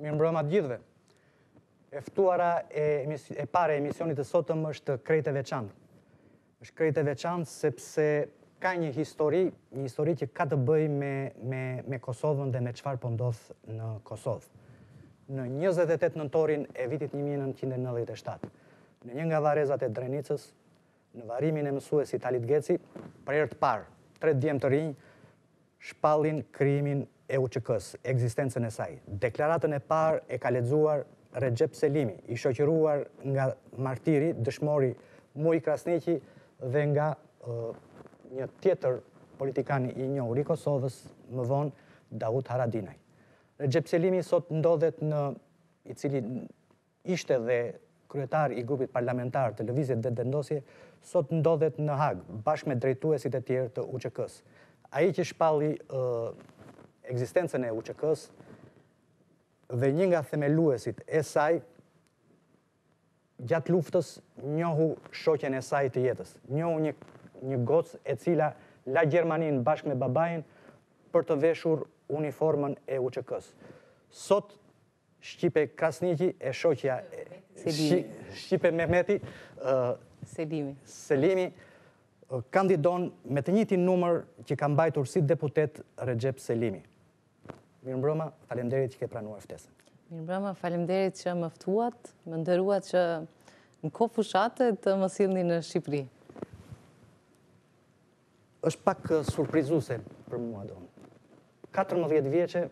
mi mbrojma të gjithve. Eftuara e pare emisionit e sotëm është krejt e veçantë. është krejt e veçantë sepse ka një histori, një histori që ka të bëj me Kosovën dhe me qfar pëndoth po në Kosovë. Në 28 nëntorin e vitit 1997, në një nga varezat e Drenicës, në varimin e mësuesi Talit Geci, për e rëtë parë, tre djemë të rinjë, shpallin krimin e UQK-s, eksistencën e saj. Deklaratën e parë e ka ledzuar Recep Selimi, i shokiruar nga martiri, dëshmori Muj Krasneqi dhe nga një tjetër politikani i një uri Kosovës, më vonë Daud Haradinaj. Recep Selimi sot ndodhet në i cili ishte dhe kryetar i grupit parlamentar të lëvizit dhe dëndosje, sot ndodhet në hagë, bashkë me drejtuesit e tjerë të UQK-s. A i që shpalli eksistencën e UQK-s dhe një nga themeluesit e saj gjatë luftës njohu shoqen e saj të jetës. Njohu një gocë e cila la Gjermanin bashkë me babajin për të veshur uniformën e UQK-s. Sot, Shqipe Krasnigi e shoqja Shqipe Mehmeti Selimi kandidon me të njëti numër që kam bajtur si deputet Recep Selimi. Mirë mbroma, falemderit që ke pranuar ftesën. Mirë mbroma, falemderit që më ftuat, më ndëruat që në ko fushate të më silni në Shqipëri. është pak uh, surprizuse për mua, do 14 vjeqe,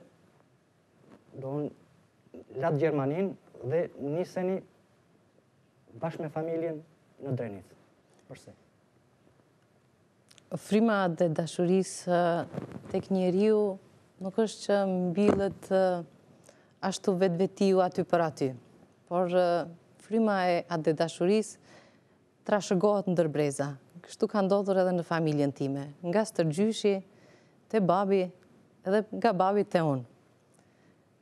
do latë Gjermanin dhe niseni bashkë me familjen në drenit. Përse? Frima dhe dashurisë uh, tek njeriu, nuk është që mbilët ashtu vetë vetiu aty për aty, por frima e atë dhe dashuris trashëgohet në dërbreza. Kështu ka ndodhur edhe në familjen time, nga stërgjyshi, të babi, edhe nga babi të unë.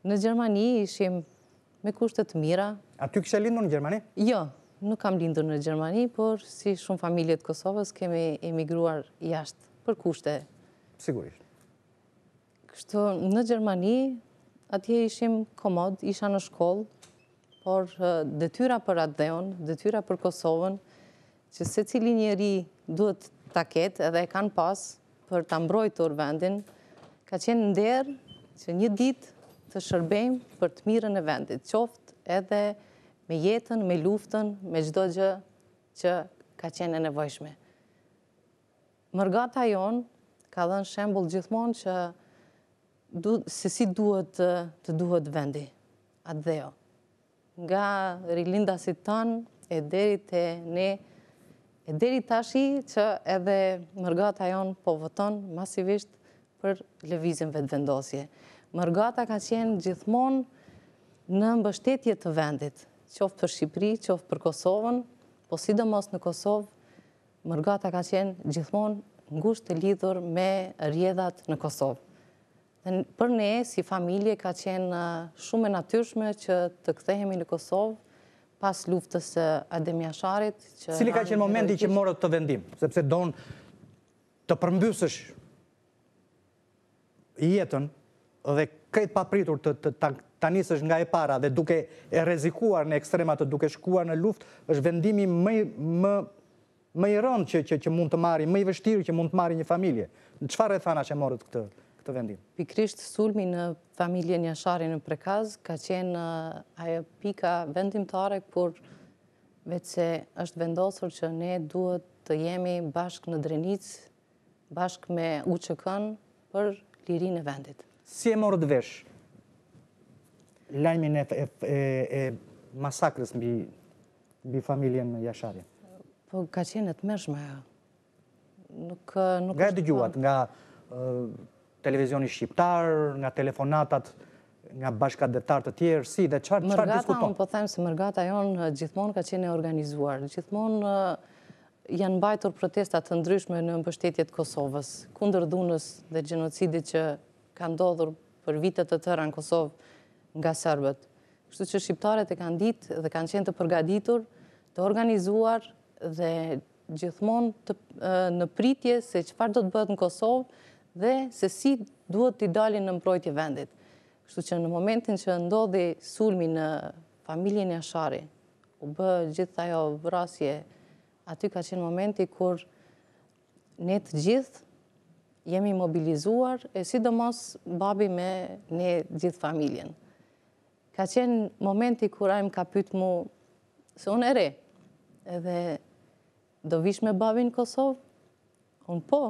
Në Gjermani ishim me kushtet mira. A ty kështë e lindur në Gjermani? Jo, nuk kam lindur në Gjermani, por si shumë familjet Kosovës kemi emigruar jashtë për kushte. Sigurisht. Kështu, në Gjermani, atje ishim komod, isha në shkollë, por detyra për Adeon, detyra për Kosovën, që se cili njeri duhet ta ketë edhe e kanë pas për ta mbrojtur vendin, ka qenë nderë që një ditë të shërbejmë për të mirën e vendit, qoftë edhe me jetën, me luftën, me gjdo gjë që ka qenë e nevojshme. Mërgata jonë ka dhe në shembul gjithmonë që se si duhet të duhet vendi, atë dhejo. Nga rilinda si tonë, e deri të ne, e deri të ashi që edhe mërgata jonë po voton masivisht për levizim vetë vendosje. Mërgata ka qenë gjithmonë në mbështetje të vendit, qoftë për Shqipri, qoftë për Kosovën, po sidomos në Kosovë, Mërgata ka qenë gjithmonë ngusht të lidhur me rjedhat në Kosovë. Për ne, si familje, ka qenë uh, shumë e natyrshme që të kthehemi në Kosovë pas luftës e uh, Ademjasharit. Cili ka qenë momenti që morët të vendim, sepse donë të përmbysësh jetën dhe këtë papritur të njësësh nga e para dhe duke e rezikuar në ekstremat, duke shkuar në luft, është vendimi më i rëndë që mund të marri, më i vështirë që mund të marri një familje. Në qëfar e thana që morët këtë? këtë vendim. Pikrisht sulmi në familje njëshari në prekaz, ka qenë uh, ajo pika vendimtare, por vetëse është vendosur që ne duhet të jemi bashkë në drenicë, bashkë me uqëkën për lirin e vendit. Si e morë dëvesh, lajmin e masakrës mbi familjen në jashari? Po, ka qenë të mërshme. Nga e dëgjuat, nga televizioni shqiptar, nga telefonatat, nga bashkat dhe të tjerë, si dhe qarë diskuton? Mërgata, unë po themë se mërgata jonë gjithmonë ka qene organizuar. Gjithmonë janë bajtur protestat të ndryshme në mbështetjet Kosovës, kundër dhunës dhe gjenocidit që ka ndodhur për vitet të tëra në Kosovë nga Serbët. Kështu që shqiptarët e kanë ditë dhe kanë qenë të përgaditur, të organizuar dhe gjithmonë në pritje se qëfar do të bëtë në Kosovë, dhe se si duhet t'i dalin në mbrojtje vendit. Kështu që në momentin që ndodhi sulmi në familjen e Ashari, u bë gjithë ajo vrasje, aty ka qenë momenti kur ne të gjithë jemi mobilizuar, e sidomos babi me ne gjithë familjen. Ka qenë momenti kur ajmë ka pytë mu se unë ere, edhe do vishë me babi në Kosovë? Unë po,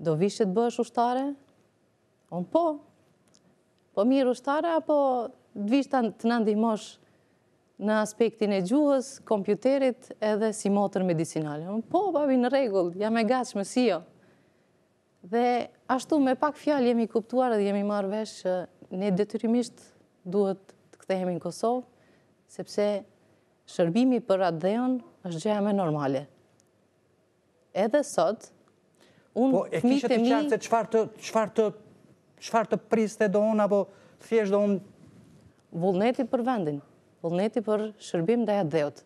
do të bësh ushtare? On po, po mirë ushtare, apo të të nëndimosh në aspektin e gjuhës, kompjuterit edhe si motër medicinale. On po, babi në regull, jam e gatshme, si jo. Dhe ashtu me pak fjalë jemi kuptuar edhe jemi marrë vesh që ne detyrimisht duhet të kthehemi në Kosovë, sepse shërbimi për atë është gjëja më normale. Edhe sot, unë po, e mi... Po, e të qartë se qëfar të, të, priste do unë, apo thjesht do unë... Vullneti për vendin, vullneti për shërbim dhe atë dheot.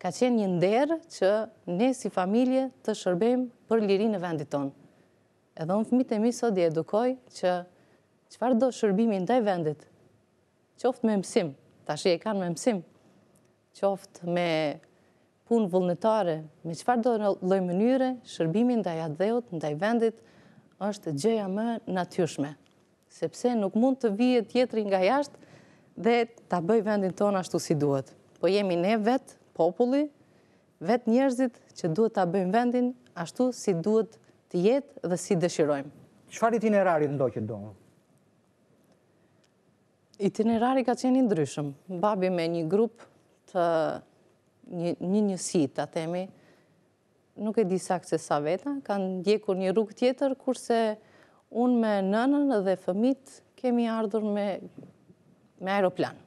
Ka qenë një nderë që ne si familje të shërbim për liri në vendit tonë. Edhe unë fëmijët e mi sot i edukoj që qëfar do shërbimi ndaj vendit, qoftë me mësim, tashi e kanë me mësim, qoftë me punë vullnetare, me qëfar do në lojë mënyre, shërbimin ndaj adheut, ndaj vendit, është gjëja më natyushme, sepse nuk mund të vijet jetëri nga jashtë dhe të bëj vendin tonë ashtu si duhet. Po jemi ne vetë, populli, vetë njerëzit që duhet të bëjmë vendin ashtu si duhet të jetë dhe si dëshirojmë. Qëfar itinerari të ndoj që të Itinerari ka qeni ndryshëm. Babi me një grupë të një njësi të atemi, nuk e disa këse sa veta, kanë djekur një rrugë tjetër, kurse unë me nënën dhe fëmit kemi ardhur me aeroplan.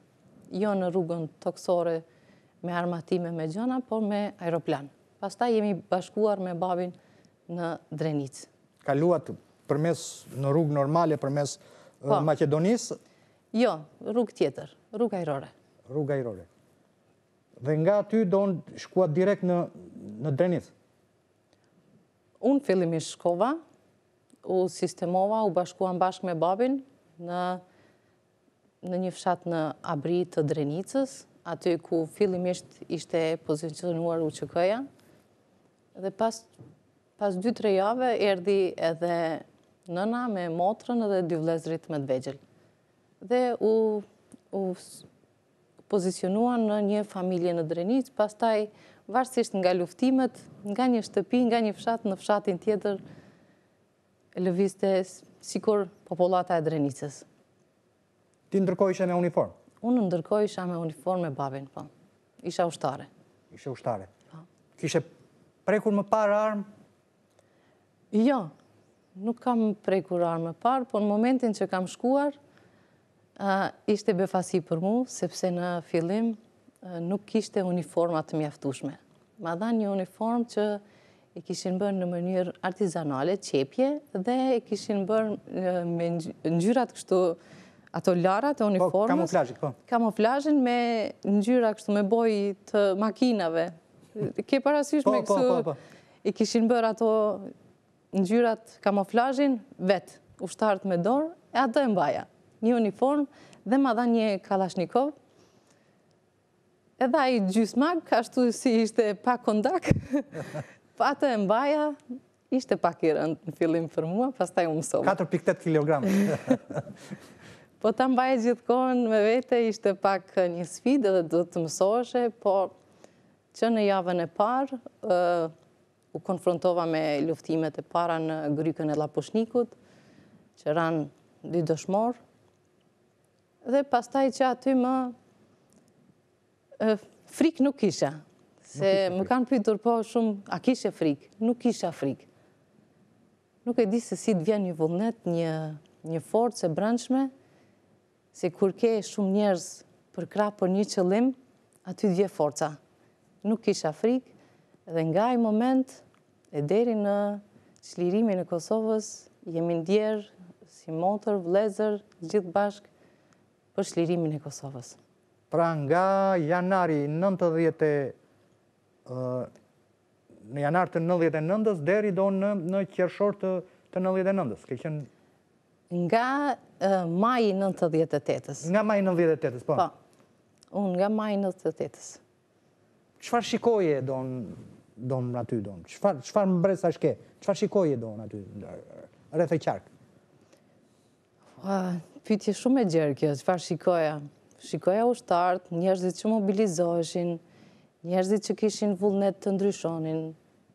Jo në rrugën toksore me armatime me gjona, por me aeroplan. Pasta jemi bashkuar me babin në Drenic. Kaluat përmes në rrugë normale, përmes po. Macedonisë? Jo, rrugë tjetër, rrugë aerore. Rrugë aerore dhe nga ty do në shkua direkt në, në drenit? Unë fillim i shkova, u sistemova, u bashkuam bashkë me babin në, në një fshat në abri të drenicës, aty ku fillimisht ishte pozicionuar u qëkëja. Dhe pas, pas 2-3 jave, erdi edhe nëna me motrën edhe dy vlezrit me dvegjel. Dhe u, u pozicionuan në një familje në Drenic, pas taj varsisht nga luftimet, nga një shtëpi, nga një fshat, në fshatin tjetër, lëviste sikur popolata e Drenicës. Ti ndërkoj isha me uniform? Unë ndërkoj isha me uniform me babin, po. Isha ushtare. Isha ushtare. Po. Kishe prekur më parë armë? Jo, nuk kam prekur armë më parë, por në momentin që kam shkuar, Ishte befasi për mu, sepse në filim nuk ishte uniformat të mjaftushme. Ma dha një uniform që e kishin bërë në mënyrë artizanale, qepje, dhe e kishin bërë me njërat kështu ato larat e po, uniformës. Po, kamoflajin, po. Kamoflajin me njërat kështu me boj të makinave. Ke parasysh po, me po, kështu e kishin bërë ato njërat kamoflajin vetë, ushtartë me dorë, e atë e mbaja një uniform dhe ma dha një kalashnikov. Edha i gjysmak, shtu si ishte pak kondak, patë e mbaja, ishte pak i rëndë në fillim për mua, pas taj u mësovë. 4.8 kg. Po ta mbaja gjithkon me vete, ishte pak një sfidë dhe do të mësoshe, po që në javën e parë, u konfrontova me luftimet e para në grykën e Lapushnikut, që ranë dy dëshmorë, dhe pastaj që aty më frik nuk isha. Se më kanë pytur po shumë, a kishe frik? Nuk isha frik. Nuk e di se si të vjen një vullnet, një forë që branqme, se kur ke shumë njerës për kra për një qëllim, aty të vje forëca. Nuk isha frik, dhe nga i moment, e deri në qëllirimin e Kosovës, jemi ndjerë si motër, vlezër, gjithë bashkë, për shlirimin e Kosovës. Pra nga janari 90 në janar të 99 nëndës deri do në në qershor të, të 99 nëndës. Ka qenë nga uh, maji 98 tëtës. Nga maji 98-ës, po. Po. Unë, nga maji 98 tëtës. Qëfar shikoje don don aty don? Çfarë çfarë sa shke? Qëfar shikoje don aty? Rreth e qark pytje shumë e gjerë kjo, që fa shikoja. Shikoja u shtartë, njerëzit që mobilizoheshin, njerëzit që kishin vullnet të ndryshonin,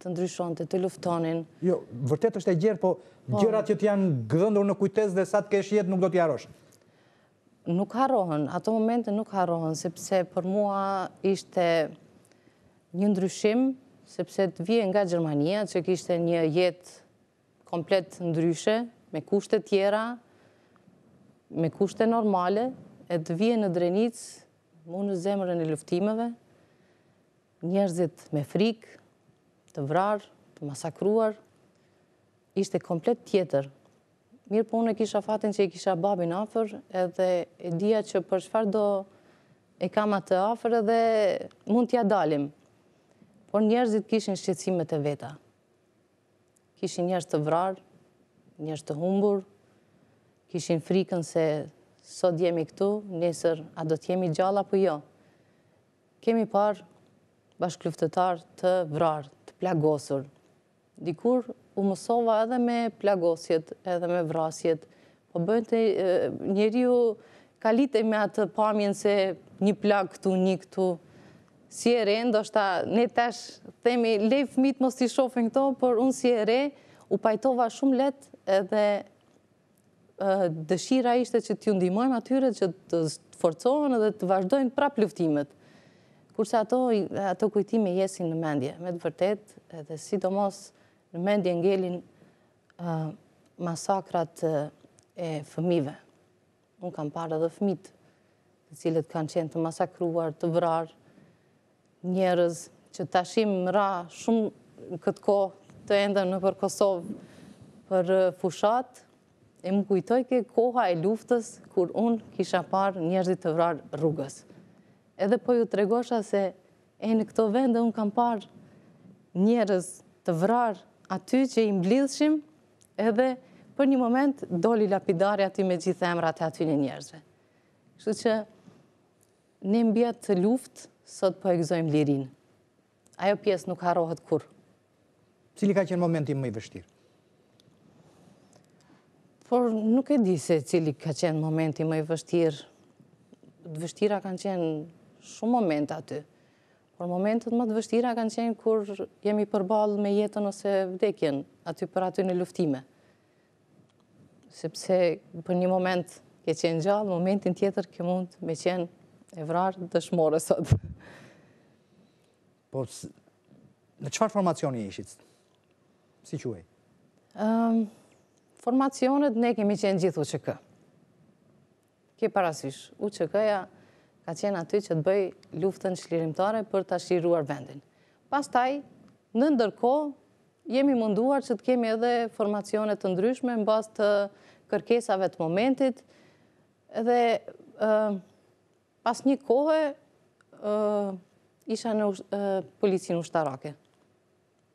të ndryshon të të luftonin. Jo, vërtet është e gjerë, po, po. gjerat që t'janë gëdhëndur në kujtes dhe sa t'kesh jetë nuk do t'ja Nuk harohen, ato momente nuk harohen, sepse për mua ishte një ndryshim, sepse të vje nga Gjermania, që kishte një jetë komplet ndryshe, me kushtet tjera, me kushte normale, e të vje në drenicë, mu në zemërën e luftimeve, njerëzit me frikë, të vrarë, të masakruar, ishte komplet tjetër. Mirë po unë e kisha fatin që i kisha babin afer, edhe e dhja që për shfar do e kam atë afer edhe mund t'ja dalim. Por njerëzit kishin shqecimet e veta. Kishin njerëz të vrarë, njerëz të humburë, kishin frikën se sot jemi këtu, nesër, a do t'jemi gjalla për jo. Kemi parë bashkluftetar të vrarë, të plagosur. Dikur u mësova edhe me plagosjet, edhe me vrasjet, po bëjnë të njeri ju kalitej me atë pamjen se një plag këtu, një këtu, si e re, ndoshta ne tesh themi lejfë mitë mos t'i shofin këto, por unë si e re, u pajtova shumë let edhe dëshira ishte që t'ju ndimojmë atyre që të forcojnë dhe të vazhdojnë prap luftimet. Kurse ato kujtime jesin në mendje, me të vërtet, dhe sidomos në mendje ngelin masakrat e fëmive. Unë kam parë edhe fëmit, të cilët kanë qenë të masakruar, të vrarë, njerëz që tashim më ra shumë këtë kohë të enda në për Kosovë, për fushatë, e më kujtoj ke koha e luftës kur unë kisha parë njerëzit të vrarë rrugës. Edhe po ju tregosha se e në këto vende unë kam parë njerëz të vrarë aty që i mblidhshim edhe për një moment doli lapidari aty me gjithë emrat e aty një njerëzve. Shtu që ne mbjet të luftë, sot po egzojmë lirin. lirinë. Ajo pjesë nuk harohet kur. Cili ka qenë momenti më i vështirë? Por nuk e di se cili ka qenë momenti më i vështirë. Të vështira kanë qenë shumë moment aty. Por momentet më të vështira kanë qenë kur jemi përbalë me jetën ose vdekjen aty për aty në luftime. Sepse për një moment ke qenë gjallë, momentin tjetër ke mund me qenë evrar dëshmore sot. Por në qëfar formacioni ishqit? Si që e? Ehm, formacionet, ne kemi qenë gjithë kë. Kje parasysh, UQK-ja ka qenë aty që të bëj luftën shlirimtare për të shiruar vendin. Pas taj, në ndërko, jemi munduar që të kemi edhe formacionet të ndryshme në bas të kërkesave të momentit, dhe pas një kohë isha në policinë ushtarake.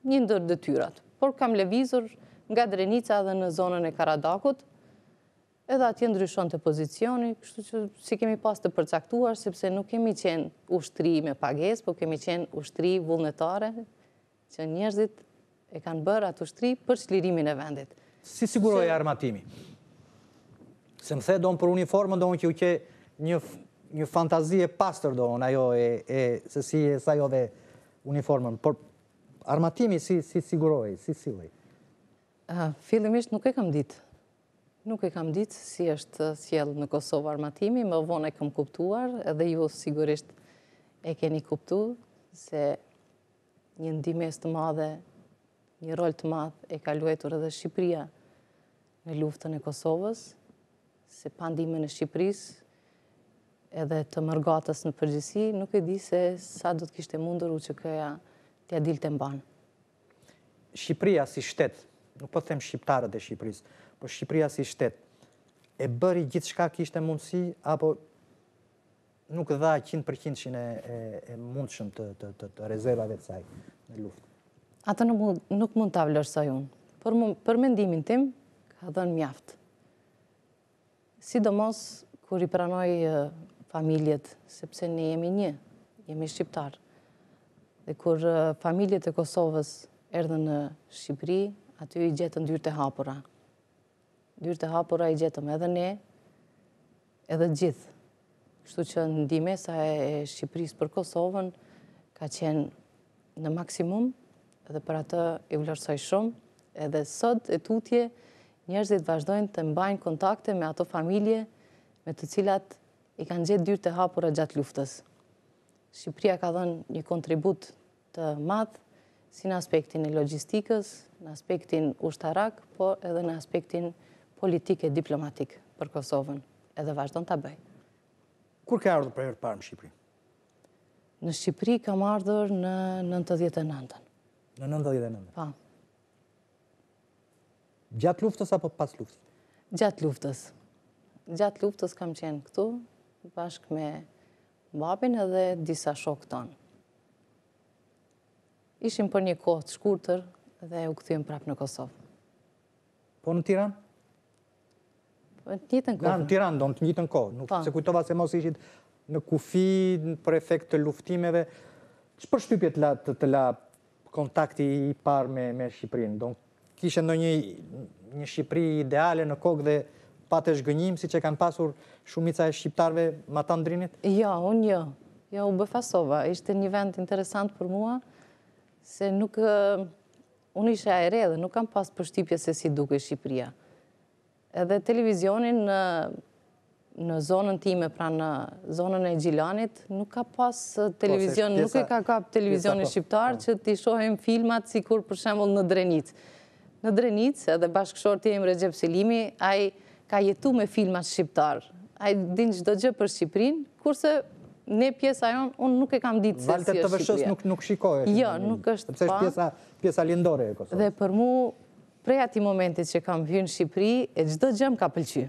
Një ndër dëtyrat, por kam levizur nga Drenica dhe në zonën e Karadakut, edhe atje ndryshon të pozicioni, kështu që si kemi pas të përcaktuar, sepse nuk kemi qenë ushtri me pages, po kemi qenë ushtri vullnetare, që njerëzit e kanë bërë atë ushtri për shlirimin e vendit. Si siguroj armatimi? Se më the, do në për uniformën, do në që u që një fantazie pasër do në ajo e se si e sajo dhe uniformën, por armatimi si siguroj, si siguroj? Filimisht nuk e kam ditë. Nuk e kam ditë si është sjellë në Kosovë armatimi, më vonë e kam kuptuar, edhe ju sigurisht e keni kuptu, se një ndimes të madhe, një rol të madhe e ka luetur edhe Shqipria në luftën e Kosovës, se pandime në Shqipërisë edhe të mërgatës në përgjësi, nuk e di se sa do të kishte mundur u që këja të adil të mbanë. Shqipria si shtetë, nuk po them shqiptarët e Shqipëris, po Shqipëria si shtetë, e bëri gjithë shka kishtë e mundësi, apo nuk dha 100% e mundëshëm të rezervave të saj në luftë. Ata nuk mund të avlërë sa por për mendimin tim, ka dhe në mjaftë. Sidomos, kur i pranoj familjet, sepse ne jemi një, jemi shqiptarë, dhe kur familjet e Kosovës erdhe në Shqipëri, aty i gjetën dyrët e hapura. Dyrët e hapura i gjetëm edhe ne, edhe gjithë. Kështu që ndime sa e Shqipëris për Kosovën ka qenë në maksimum, edhe për atë i vlerësoj shumë, edhe sot e tutje njerëzit vazhdojnë të mbajnë kontakte me ato familje me të cilat i kanë gjetë dyrët e hapura gjatë luftës. Shqipëria ka dhënë një kontribut të madh, si në aspektin e logistikës, në aspektin ushtarak, po edhe në aspektin politik e diplomatik për Kosovën, edhe vazhdo në të Kur ka ardhë për e parë në Shqipëri? Në Shqipëri kam ardhër në 99. Në 99? Pa. Gjatë luftës apo pas luftës? Gjatë luftës. Gjatë luftës kam qenë këtu, bashkë me babin edhe disa shokë tonë ishim për një kohë të shkurëtër dhe u këthim prapë në Kosovë. Po në Tiran? Po në njëtën kohë. Në Tiran, do në të njëtën kohë. Nuk po. se kujtova se mos ishit në kufi, në për efekt të luftimeve. Që për shtypje të la kontakti i par me Shqiprinë? Do në kishë në një një Shqipri ideale në kohë dhe patë është gënjim, si që kanë pasur shumica e Shqiptarve ma të ndrinit? Ja, jo, unë një. Jo. Ja, jo, u bëfasova. Ishte një vend interesant për mua se nuk... Unë isha e re dhe nuk kam pas përshtipje se si duke Shqipëria. Edhe televizionin në zonën time, pra në zonën e Gjilanit, nuk ka pas po, televizion, nuk e ka kap televizion e po. Shqiptarë po. që t'i shohem filmat si kur për shemull në Drenic. Në Drenic, edhe bashkëshor t'i e më Regjep Selimi, a i ka jetu me filmat Shqiptarë. A i din qdo gjë për Shqiprin, kurse ne pjesa jonë, unë nuk e kam ditë se si është Shqipëria. Valtet jo, të vëshës nuk shikoj Jo, nuk është pa. Përse është pjesa, pjesa lindore e Kosovës. Dhe për mu, prej ati momentit që kam vjën Shqipëri, e gjdo gjëm ka pëlqy.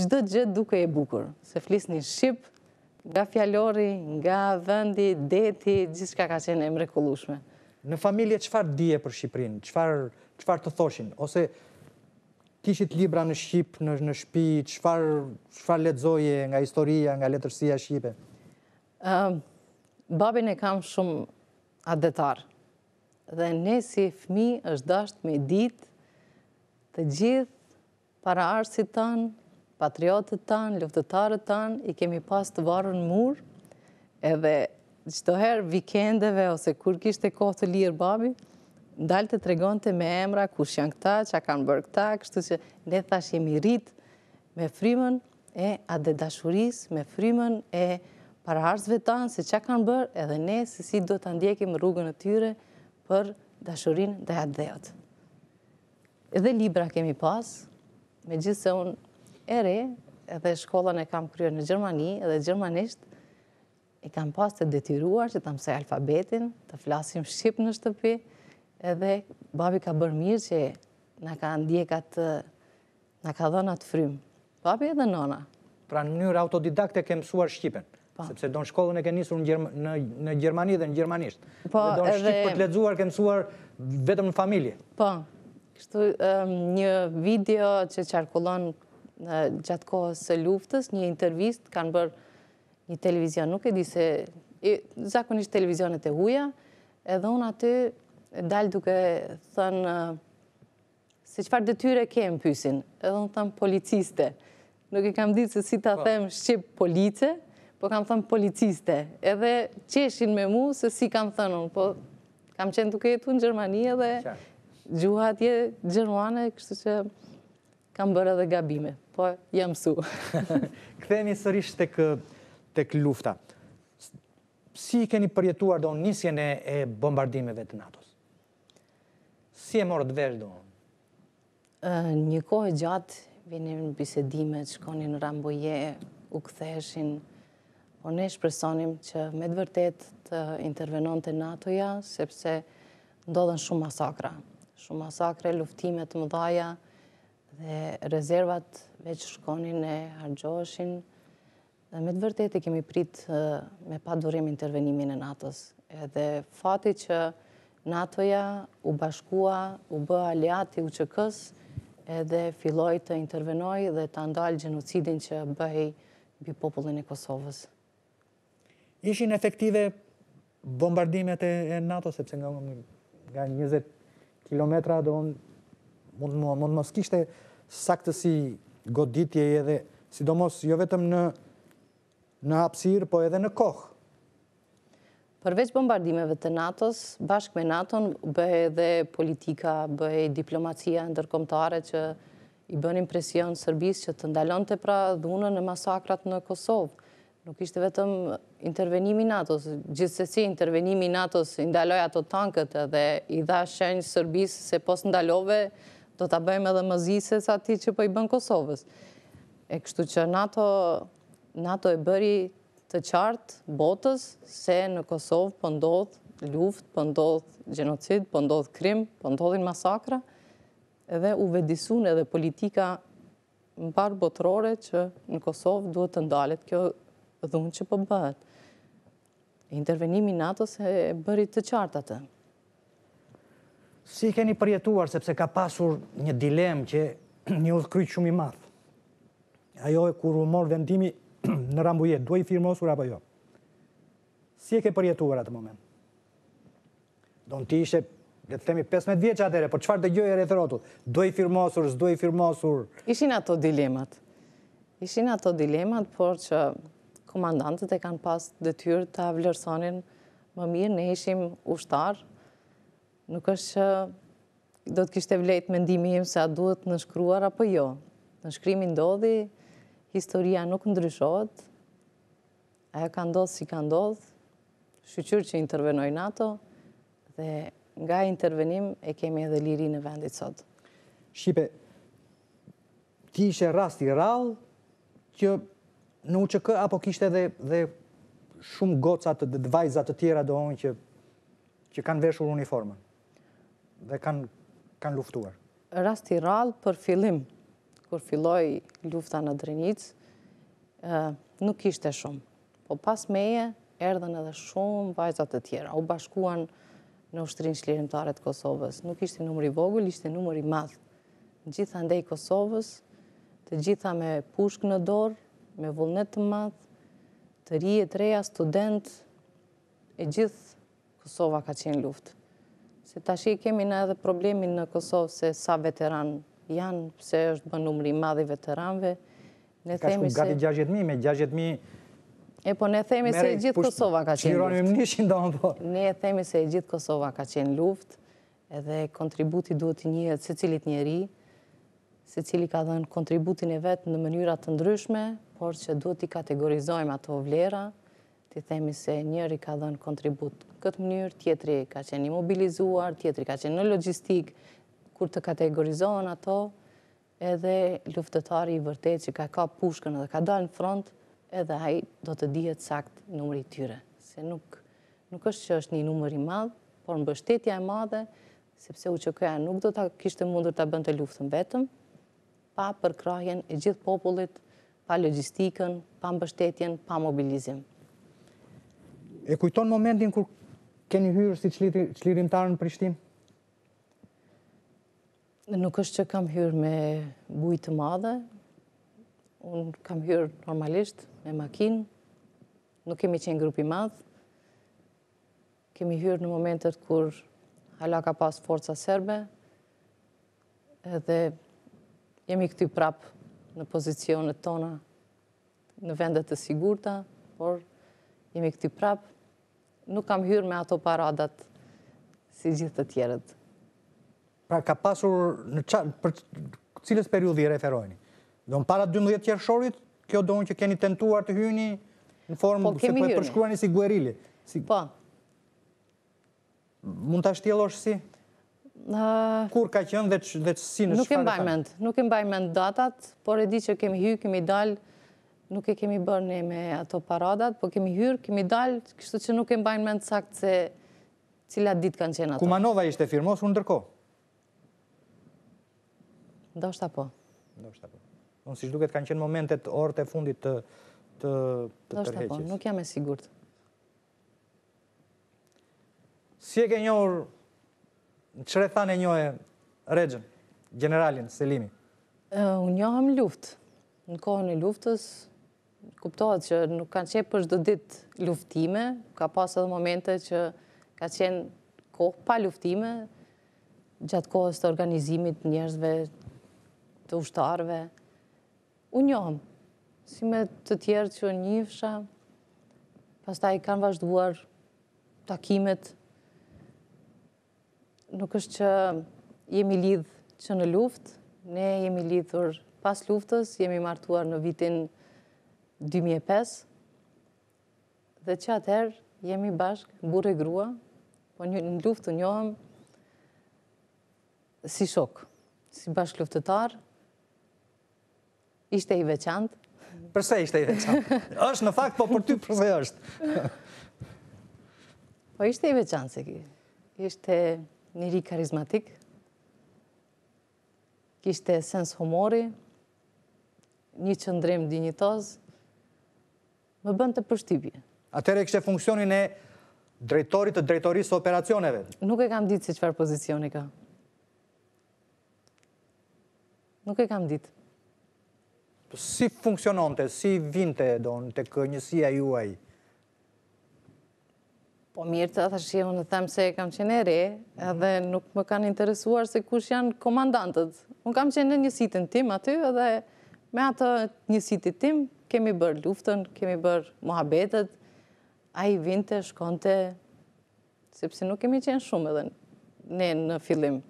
Gjdo gjë duke e bukur. Se flisë një Shqip, nga fjallori, nga vëndi, deti, gjithë ka ka qenë e mrekullushme. Në familje, qëfar dije për Shqiprin? Qëfar të thoshin? Ose kishit libra në Shqip, në, në shpi, qëfar, qëfar nga historia, nga letërsia Shqipe? Ehm, babin e kam shumë adetar, Dhe ne si fmi është dashtë me ditë të gjithë para arsit tanë, patriotët tanë, luftëtarët tanë, i kemi pas të varën murë edhe qëtoherë vikendeve ose kur kishtë e kohë të lirë babi, ndalë të tregonë të me emra, ku shënë këta, që a kanë bërë këta, kështu që ne thashë jemi rritë me frimën e adedashuris, me frimën e para tanë, se që kanë bërë, edhe ne, se si do të ndjekim rrugën e tyre për dashurin dhe atë dhejot. Edhe libra kemi pas, me gjithë se unë ere, edhe shkollën e kam kryer në Gjermani, edhe Gjermanisht, i kam pas të detyruar që të mësej alfabetin, të flasim Shqip në Shtëpi, edhe babi ka bërë mirë që në ka ndjekat, në ka dhona të frymë. Babi edhe nona. Pra në njërë autodidakte ke mësuar Shqipen? Po. sepse do në shkollën e ke njësur në Gjermani dhe në Gjermanisht. Po, do në Shqipë për të ledzuar, ke mësuar vetëm në familje. Po, kështu një video që qarkullon gjatë kohës luftës, një intervist, kanë bërë një televizion, nuk e di se, zakonisht televizionet e huja, edhe unë aty dalë duke thënë, se qëfar dëtyre kemë pysin, edhe unë thëmë policiste, nuk e kam ditë se si ta po. themë shqip police, po kam thënë policiste, edhe qeshin me mu se si kam thënë, po kam qenë duke jetu në Gjermani edhe gjuha atje Gjermane, kështu që kam bërë edhe gabime, po jam su. Këthemi sërish të kë lufta, si i keni përjetuar do njësjen e bombardimeve të NATO-s? Si e morët vesh do? Një kohë gjatë, vinim në bisedime, që koni në Ramboje, u këtheshin por ne shpresonim që me të vërtet të intervenon të NATO-ja, sepse ndodhen shumë masakra. Shumë masakre, luftimet më dhaja, dhe rezervat veç shkonin e hargjoshin, dhe me të vërtet e kemi prit me pa durim intervenimin e NATO-s. Edhe fati që NATO-ja u bashkua, u bë aliati u qëkës, edhe filloj të intervenoj dhe të ndalë gjenocidin që bëhej bi popullin e Kosovës ishin efektive bombardimet e, NATO, sepse nga, nga 20 kilometra do mund, mos kishte saktësi goditje edhe sidomos jo vetëm në në po edhe në kohë. Përveç bombardimeve të NATO-s, bashkë me NATO-n bëhe edhe politika, bëhe diplomacia ndërkomtare që i bënin presion Sërbis që të ndalon të pra dhunën e masakrat në Kosovë. Nuk ishte vetëm intervenimi NATO-s, gjithsesi intervenimi NATO-s indaloj ato tankët dhe i dha shenjë Sërbisë se pos ndalove do të bëjmë edhe mëzise sa ti që po i bën Kosovës. E kështu që NATO, NATO e bëri të qartë botës se në Kosovë pëndodh po luft, pëndodh po genocid, pëndodh po krim, pëndodhin masakra edhe u vedisun edhe politika në parë botërore që në Kosovë duhet të ndalet kjo dhunë që po bëhet. Intervenimi në e bërit të qartë atë. Si keni përjetuar, sepse ka pasur një dilemë që një u shumë i madhë. Ajo e kur u morë vendimi në rambujet, duaj firmosur apo jo. Si e ke përjetuar atë moment? Do në ti ishe, le të themi, 15 vjeqë atëre, por qëfar të gjojë e Do Duaj firmosur, i firmosur? Ishin ato dilemat. Ishin ato dilemat, por që komandantët e kanë pas dhe tyrë të vlerësonin më mirë, ne ishim ushtarë, nuk është që do të kishtë e vlejtë me ndimi se a duhet në shkruar apo jo. Në shkrymin dodi, historia nuk ndryshot, ajo ka ndodhë si ka ndodhë, shqyqyr që intervenoj NATO, dhe nga intervenim e kemi edhe liri në vendit sot. Shqipe, ti ishe rast i rallë, që në UQK apo kishte dhe, dhe shumë goca dhe vajzat të tjera do që, që kanë veshur uniformën dhe kanë, kanë luftuar? Rasti rralë për fillim, kur filloj lufta në Drenicë, nuk ishte shumë. Po pas meje, erdhen edhe shumë vajzat të tjera. U bashkuan në ushtrinë shlirimtare Kosovës. Nuk ishte numëri vogull, ishte numëri madhë. Në gjitha ndej Kosovës, të gjitha me pushk në dorë, me vullnet të madhë, të rije, të reja, student, e gjithë Kosova ka qenë luftë. Se tashi kemi në edhe problemin në Kosovë se sa veteran janë, pëse është bë numri madhi veteranve. themi se... Ka shku gati 60.000, me 60.000... E po ne themi se e gjithë Kosova ka qenë luftë. më nishin do në po. Ne themi se e gjithë Kosova ka qenë luftë, edhe kontributi duhet të njëhet se cilit njeri, se cili ka dhenë kontributin e vetë në mënyrat të ndryshme, por që duhet i kategorizojmë ato vlera, të themi se njëri ka dhenë kontribut këtë mënyrë, tjetëri ka qenë i mobilizuar, tjetëri ka qenë në logistikë, kur të kategorizohen ato, edhe luftetari i vërtet që ka ka pushkën edhe ka dalë në front, edhe hajë do të dihet sakt nëmëri tyre. Se nuk është që është një nëmëri madhë, por në bështetja e madhe, sepse u që këja nuk do të kishtë mundur të bëndë të luftën vetëm, pa përkrahjen e gjithë popullit, pa logistikën, pa mbështetjen, pa mobilizim. E kujton momentin kër keni hyrë si qlirimtarë në Prishtin? Nuk është që kam hyrë me bujtë të madhe, unë kam hyrë normalisht me makinë, nuk kemi qenë grupi madhë, kemi hyrë në momentet kër hala ka pasë forca serbe, edhe jemi këty prap në pozicionet tona në vendet të sigurta, por jemi këty prap nuk kam hyrë me ato paradat si gjithë të tjerët. Pra ka pasur në qatë, për cilës periudhi i referojni? Do në para 12 tjershorit, kjo do në që keni tentuar të hyni në formë po, se po e përshkruani si guerili. Si... Po. Mund të ashtjelosh si? Kur ka qënë dhe që si në shfarë Nuk e mbajmend, nuk e mbajmend datat, por e di që kemi hyrë, kemi dalë, nuk e kemi bërë ne me ato paradat, por kemi hyrë, kemi dalë, kështu që nuk e mend sakt se cilat ditë kanë qenë ato. Kumanova ishte firmos, unë ndërko? Do shta po. Do shta po. Unë si shduket kanë qenë momentet orë të fundit të tërheqës. Do shta po, nuk jam e sigurët. Si e ke njohër qëre thane një e regjën, generalin, Selimi? Unë njohëm luftë. Në kohën e luftës, kuptohet që nuk kanë qepë është do ditë luftime, ka pas edhe momente që ka qenë kohë pa luftime, gjatë kohës të organizimit njërzve, të ushtarve. Unë njohëm, si me të tjerë që një pastaj pas ta i kanë vazhduar takimet nuk është që jemi lidhë që në luft, ne jemi lidhur pas luftës, jemi martuar në vitin 2005, dhe që atëherë jemi bashkë burë e grua, po në luft të njohëm si shokë, si bashkë luftetarë, ishte i veçantë. Përse ishte i veçantë? është në fakt, po për ty përse është? Po ishte i veçantë, se ki. Ishte njëri karizmatik, kishte sens humori, një qëndrim dinjitoz, më bënd të përshtibje. A tere kështë e funksionin e drejtorit të drejtorisë operacioneve? Nuk e kam ditë se qëfar pozicion ka. Nuk e kam ditë. Po si funksionon të, si vinte, do në të kënjësia juaj? Po mirë të thash që unë të them se kam qenë e re, mhm. edhe nuk më kanë interesuar se kush janë komandantët. Unë kam qenë në njësitën tim aty, edhe me atë njësitit tim, kemi bërë luftën, kemi bërë muhabetet, a i vinte, shkonte, sepse nuk kemi qenë shumë edhe ne në fillim.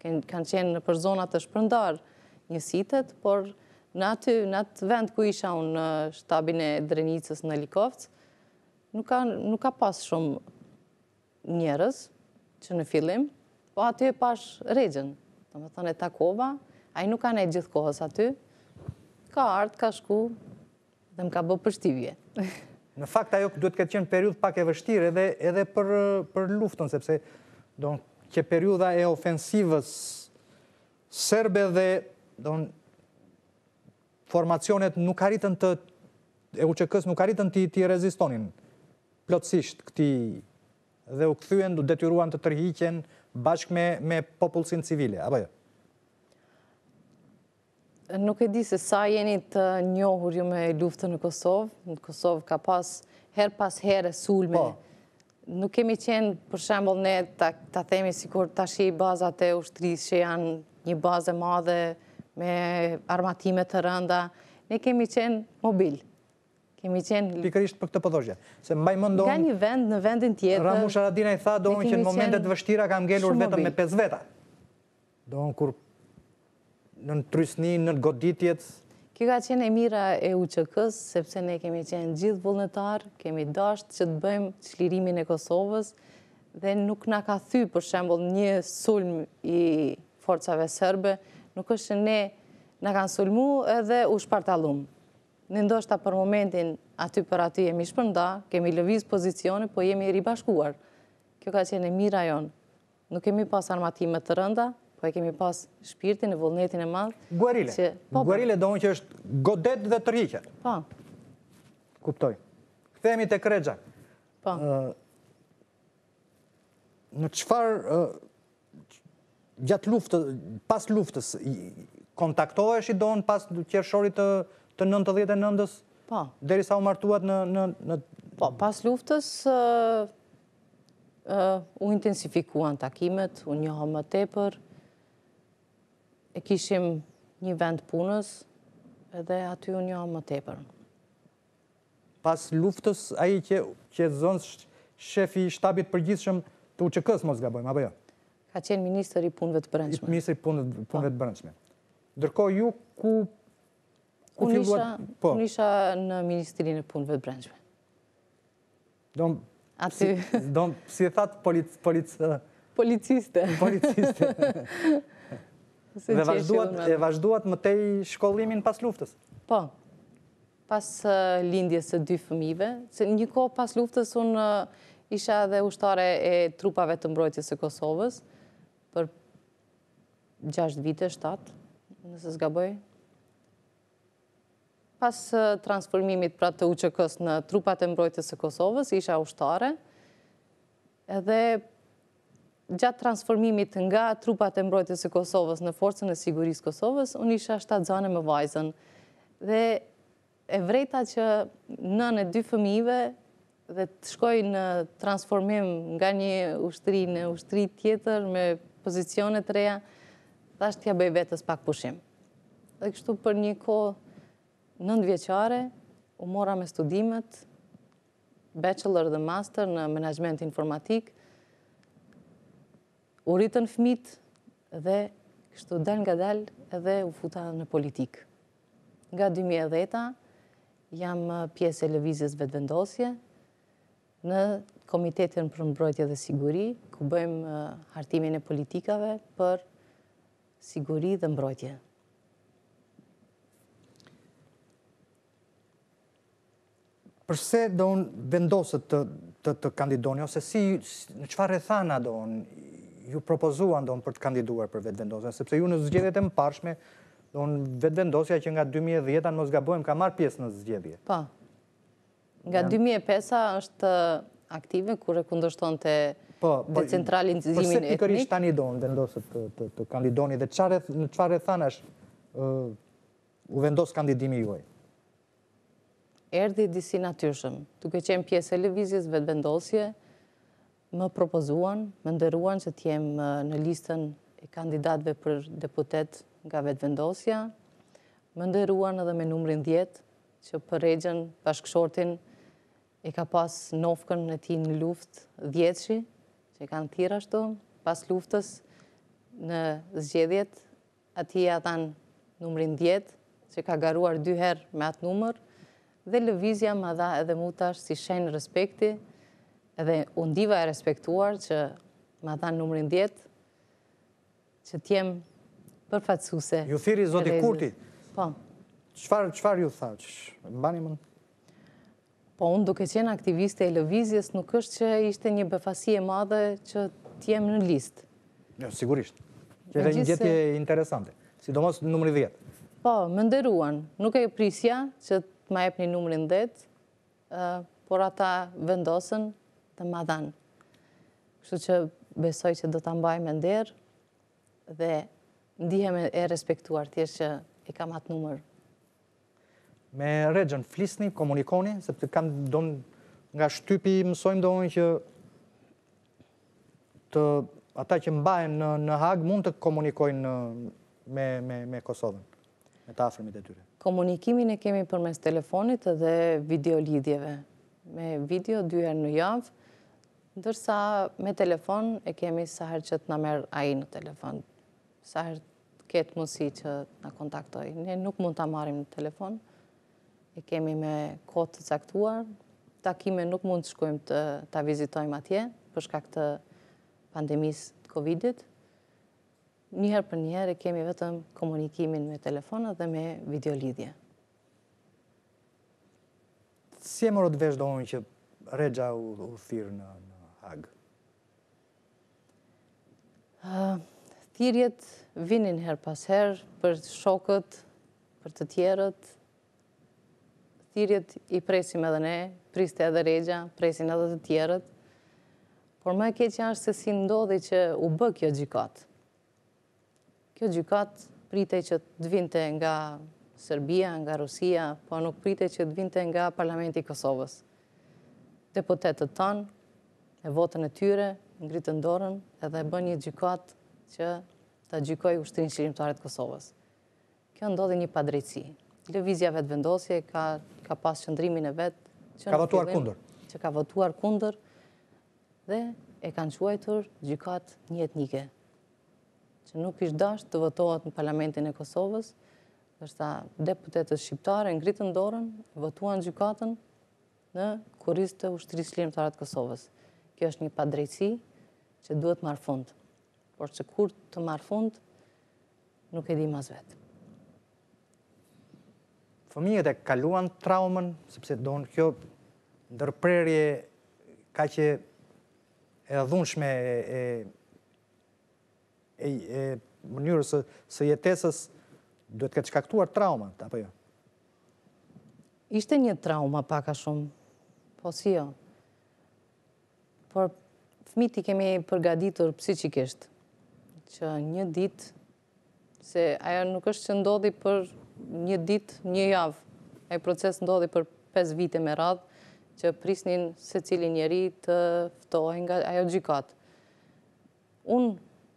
Kanë qenë në përzonat të shpërndar njësitet, por në aty, në atë vend ku isha unë në shtabin e drenicës në Likovcë, nuk ka, nuk ka pas shumë njerës që në filim, po aty e pash regjën. Të më thënë e takova, a i nuk ka nejtë gjithë kohës aty, ka artë, ka shku, dhe më ka bë përshtivje. Në fakt, ajo duhet këtë qenë periud pak e vështirë edhe, edhe për, për luftën, sepse do që periuda e ofensivës sërbe dhe formacionet nuk arritën të e u nuk arritën të i rezistonin plotësisht këti dhe u këthyen, du detyruan të tërhikjen bashk me popullësin civile, apo jo? Nuk e di se sa jeni të njohur ju me luftën në Kosovë. Në Kosovë ka pas her pas her e sulme. Po. Nuk kemi qenë, për shembol, ne të themi si kur të shi bazat e ushtrisë që janë një bazë e madhe me armatimet të rënda. Ne kemi qenë mobilë kemi qenë... Pikërisht për këtë pëdhoshje. Se mbaj më ndonë... Nga një vend në vendin tjetë... Ramush Aradina i tha, doon që në momentet vështira kam gelur vetëm me pes veta. Doon kur në në trysni, në në goditjet... Kjo ka qenë e mira e uqëkës, s sepse ne kemi qenë gjithë vullnetar, kemi dasht që të bëjmë qlirimin e Kosovës, dhe nuk nga ka thy, për shembol, një sulm i forcave sërbe, nuk është që ne nga kanë sulmu edhe u shpartalumë në ndoshta për momentin aty për aty jemi shpërnda, kemi lëviz pozicione, po jemi ribashkuar. Kjo ka qenë e mira jonë. Nuk kemi pas armatime të rënda, po e kemi pas shpirtin e vullnetin e madhë. Guarile, po po. guarile do në që është godet dhe të rrike. Pa. Po. Kuptoj. Këthemi të kregja. Pa. Në qëfar gjatë luftës, pas luftës, kontaktohesh i donë pas qërëshorit të të nëndë të dhjetë e nëndës? Pa. Po. Deri sa u martuat në... Po, pas luftës u intensifikuan takimet, u njëho më tepër, e kishim një vend punës, edhe aty u njëho më tepër. Pas luftës, aji që e zonës shefi shtabit përgjithshëm të u qëkës, mos gabojmë, apo jo? Ka qenë Ministër i punëve të brëndshme. Ministri i punëve po. të brëndshme. Dërko, ju ku Po. Unë isha në Ministrinë e Punëve të Brendshme. Dom, si e thatë, policiste. Policiste. Dhe vazhduat më tej shkollimin pas luftës? Po, pas lindjes e dy fëmive. Një ko pas luftës unë isha dhe ushtare e trupave të mbrojtjes e Kosovës për 6 vite, 7, nëse zgaboj, pas transformimit pra të uqëkës s në trupat e mbrojtës e Kosovës, isha ushtare, edhe gjatë transformimit nga trupat e mbrojtës e Kosovës në forcën e sigurisë Kosovës, unë isha shtatë zane me vajzën. Dhe e vrejta që nën e dy fëmive dhe të shkoj në transformim nga një ushtri në ushtri tjetër me pozicionet reja, dhe ashtë tja bëj vetës pak pushim. Dhe kështu për një kohë nëndë vjeqare, u mora me studimet, bachelor dhe master në menajgjment informatik, u rritën fmit dhe kështu dal nga dal edhe u futa në politik. Nga 2010-a, jam pjesë e levizis vetëvendosje në Komitetin për mbrojtje dhe siguri, ku bëjmë uh, hartimin e politikave për siguri dhe mbrojtje. përse do në vendosët të të kandidoni, ose si në qëfar e thana do në ju propozuan do në për të kandiduar për vetë vendosën, sepse ju në zgjedhjet e më pashme do në vetë vendosja që nga 2010 mos në zgabohem ka marrë pjesë në zgjedhje. Pa, po. nga 2005 është aktive kure kundështon të po, po, decentralin të zimin e etnik. Përse pikërish tani do në vendosët të kandidoni dhe në qëfar e thana është u vendosë kandidimi juaj? erdi disi natyrshëm, tuk e qenë pjesë e levizjes vetë vendosje, më propozuan, më ndëruan që t'jem në listën e kandidatve për deputet nga vetë vendosja, më ndëruan edhe me numrin 10, që për regjën bashkëshortin e ka pas nofkën e ti në luft 10-shi, që e kanë tira shto, pas luftës në zgjedhjet, ati e atan numrin 10, që ka garuar dyher me atë numër, dhe lëvizja më dha edhe mutash si shenë respekti edhe undiva e respektuar që më dha në numërin 10 që t'jem përfatsuse. Ju thiri Zoti Kurti? Po. Qëfar ju tha? Mbani më në? Po, unë duke qenë aktiviste e lëvizjes nuk është që ishte një bëfasie madhe që t'jem në listë. Jo, sigurisht. Që edhe një gjetje interesante. Sidomos në numërin 10. Po, më nderuan. Nuk e prisja që të ma epë një numërin në detë, por ata vendosën të ma dhanë. Kështu që besoj që do të mbaj me nderë dhe ndihem e respektuar tjeshtë që i kam atë numër. Me regjën, flisni, komunikoni, se të kam donë nga shtypi mësojmë dojnë që të ata që mbajnë në hagë mund të komunikojnë me Kosovën, me tafrimit e tyre komunikimin e kemi për mes telefonit dhe video Me video dyher në javë, ndërsa me telefon e kemi saher që të merë aji në telefon. Saher ketë mundësi që të në kontaktoj. Ne nuk mund të marim në telefon, e kemi me kod të caktuar, takime nuk mund të shkojmë të vizitojmë atje, përshka këtë pandemisë të Covidit, njëherë për njëherë e kemi vetëm komunikimin me telefonët dhe me videolidhje. Si e më rëtë dohën që regja u, thyrë në, në hagë? Thyrjet ah, thirjet vinin her pas her për shokët, për të tjerët. Thyrjet i presim edhe ne, priste edhe regja, presin edhe të tjerët. Por më e keqja është se si ndodhi që u bë kjo gjikatë kjo gjykat pritej që të dvinte nga Serbia, nga Rusia, po nuk pritej që të dvinte nga Parlamenti Kosovës. Deputetet tanë, e votën e tyre, ngritë ndorën edhe e bën një gjykat që të gjykoj ushtërinë qërimtarit Kosovës. Kjo ndodhe një padrejtësi. Televizia vetë vendosje ka pasë qëndrimin e vetë që ka votuar kunder dhe e kanë quajtur gjykat një etnike që nuk ishtë dashë të votohat në parlamentin e Kosovës, dërsta deputetës shqiptare ngritën dorën, votuan gjykatën në kuristë të shlimë të Kosovës. Kjo është një padrejci që duhet marë fundë, por që kur të marë fundë, nuk e di ma zvetë. Fëmijët e kaluan traumën, sepse do në kjo ndërprerje ka që e dhunshme e e mënyrës së jetesës duhet këtë shkaktuar trauma, apo jo? Ishte një trauma paka shumë, po si jo. Por fmiti kemi përgaditur psikikisht, që një dit, se aja nuk është që ndodhi për një dit, një javë, e proces ndodhi për 5 vite me radhë, që prisnin se cili njeri të ftohen nga ajo gjikatë. Unë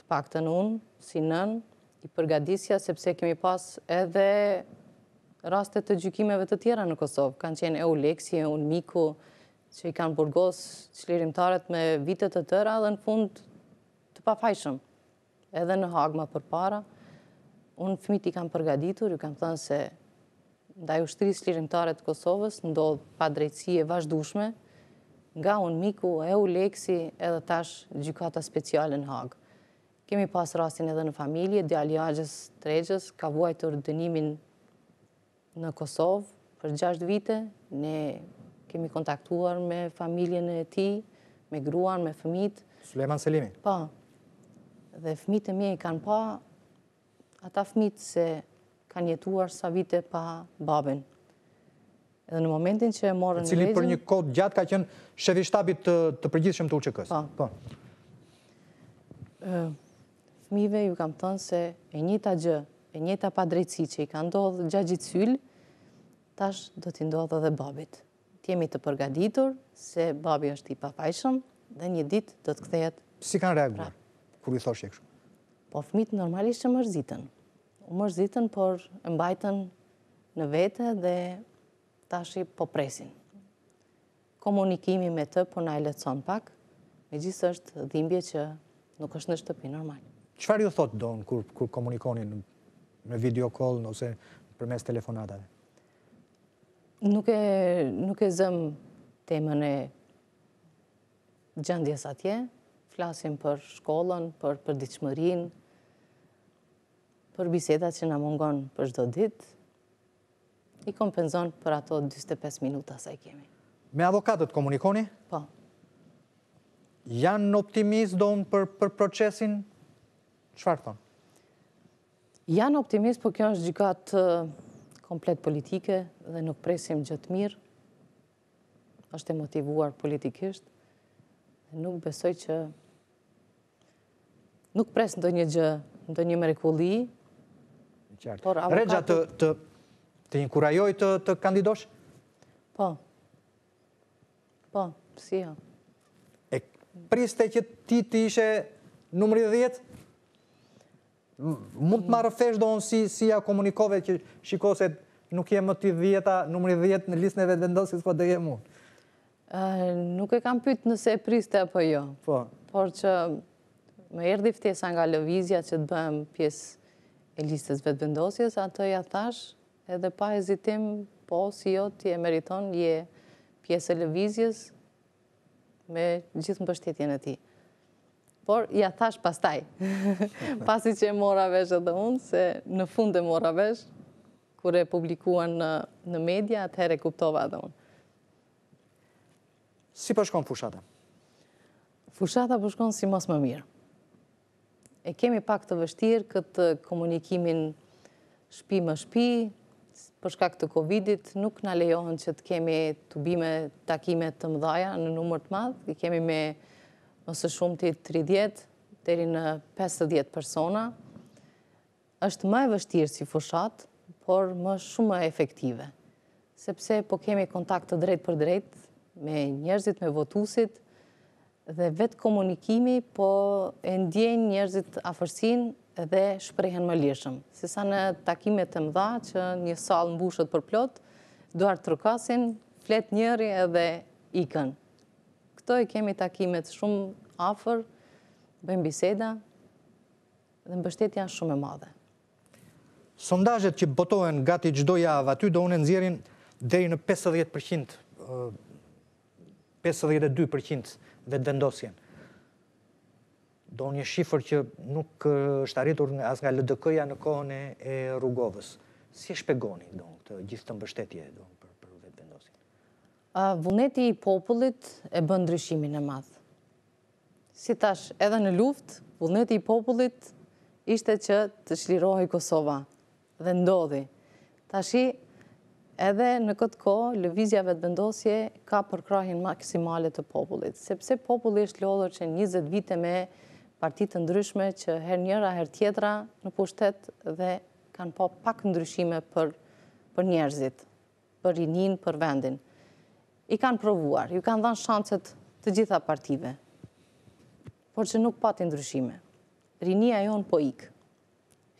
pak të në unë, si nën, i përgadisja, sepse kemi pas edhe rastet të gjykimeve të tjera në Kosovë. Kanë qenë e u Leksi, e u në Miku, që i kanë burgos qlirimtarët me vitet të tëra dhe në fund të pafajshëm, edhe në hagma për para. Unë fmit i kanë përgaditur, ju kanë thënë se ndaj i ushtri qlirimtarët të Kosovës, ndodhë pa drejtësi e vazhdushme, nga unë Miku, e u Leksi, edhe tash gjykata speciale në hagë. Kemi pas rastin edhe në familje, djaliagjës tregjës, ka vuajtur dënimin në Kosovë për 6 vite. Ne kemi kontaktuar me familjen e ti, me gruan, me fëmit. Suleman Selimi? Pa. Po. Dhe fëmit e mje i kanë pa, ata fëmit se kanë jetuar sa vite pa babën. Edhe në momentin që e morën në legjën... Cili për një kod gjatë ka qenë shëvishtabit të përgjithshëm të uqëkës? Pa. Po. Pa. Po. Fëmive ju kam thënë se e njëta gjë, e njëta pa drejtësi që i ka ndodhë gjagjit syllë, tash do t'i ndodhë dhe babit. T'jemi të përgaditur se babi është i papajshëm dhe një dit do t'kthejet. Si kanë reaguar, pra. kur i thosh po, e këshu? Po fëmit normalisht që mërzitën. U mërzitën, por mbajtën në vete dhe tash i po presin. Komunikimi me të po na e lecon pak, me gjithë është dhimbje që nuk është në shtëpi normalisht. Qëfar ju thotë do në kër komunikoni në video call nëse për mes telefonatat? Nuk e zëmë temën e gjendjes atje, flasim për shkollën, për përdiqëmërin, për bisedat që në mungon për shdo dit, i kompenzon për ato 25 minuta sa i kemi. Me avokatët komunikoni? Po. Janë optimist do në për procesin? Qfar këtonë? Janë optimist, po kjo është gjikat komplet politike dhe nuk presim gjëtë mirë. është e motivuar politikisht. Nuk besoj që... Nuk pres në do një gjë, në do një merekulli. Regja të të inkurajoj të kandidosh? Po. Po, si jo. E priste që ti të ishe numëri dhe djetë? mund të marrë do në si, ja komunikove që shiko se nuk je më ty dhjeta, numri dhjetë në listën e vendosit, po dhe je unë. nuk e kam pytë nëse e priste apo jo. Po. Por që më erdi ftesa nga lëvizja që të bëhem pjesë e listës vetë vendosjes, atë ja thash edhe pa hezitim, po si jo ti e meriton, je pjesë e lëvizjes me gjithë më bështetjen e ti por ja thash pastaj, pasi që e mora vesh edhe unë, se në fund e mora vesh, e publikuan në media, atëhere kuptova edhe unë. Si përshkon po fushata? Fushata përshkon po si mos më mirë. E kemi pak të vështirë këtë komunikimin shpi më shpi, përshka këtë Covidit, nuk në lejohen që të kemi të bime takimet të mëdhaja në numër të madhë, i kemi me mësë shumë të i 30, deri në 50 persona, është më e vështirë si fushat, por më shumë e efektive. Sepse po kemi kontakt të drejt për drejt me njerëzit, me votusit, dhe vetë komunikimi po e ndjenë njerëzit afërsin dhe shprehen më lishëm. Se sa në takimet të mëdha që një salë bushët për plot, duar të rëkasin, flet njëri edhe ikën kontaktoj, kemi takimet shumë afer, bëjmë biseda, dhe mbështetja shumë e madhe. Sondajet që botohen gati gjdo javë aty, do unë nëzirin dheri në 50%, 52% dhe dëndosjen. Do një shifër që nuk është arritur nga as nga LDK-ja në kohën e rrugovës. Si shpegoni, do këtë gjithë të mbështetje, do vullneti i popullit e bën ndryshimin e madh. Si tash, edhe në luft, vullneti i popullit ishte që të shlirohi Kosova dhe ndodhi. Tashi, edhe në këtë ko, lëvizjave të bëndosje ka përkrahin maksimale të popullit, sepse populli është lodhër që 20 vite me partitë ndryshme që her njëra, her tjetra në pushtet dhe kanë po pak ndryshime për, për njerëzit, për rinin, për vendin i kanë provuar, ju kanë dhanë shancët të gjitha partive, por që nuk pati ndryshime. Rinia jonë po ikë.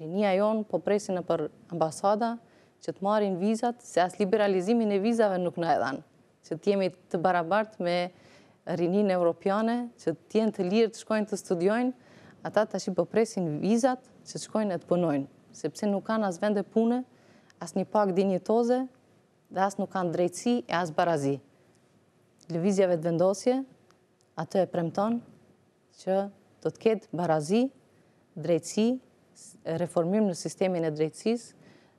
Rinia jonë po presinë për ambasada që të marin vizat, se as liberalizimin e vizave nuk në edhanë, që të jemi të barabart me rininë europiane, që të jenë të lirë të shkojnë të studiojnë, ata të ashtë i përpresin po vizat që të shkojnë e të punojnë, sepse nuk kanë as vende pune, as një pak dinjitoze, dhe as nuk kanë drejtësi e as barazi lëvizjave të vendosje, atë e premton që do të ketë barazi, drejtësi, reformim në sistemin e drejtësis,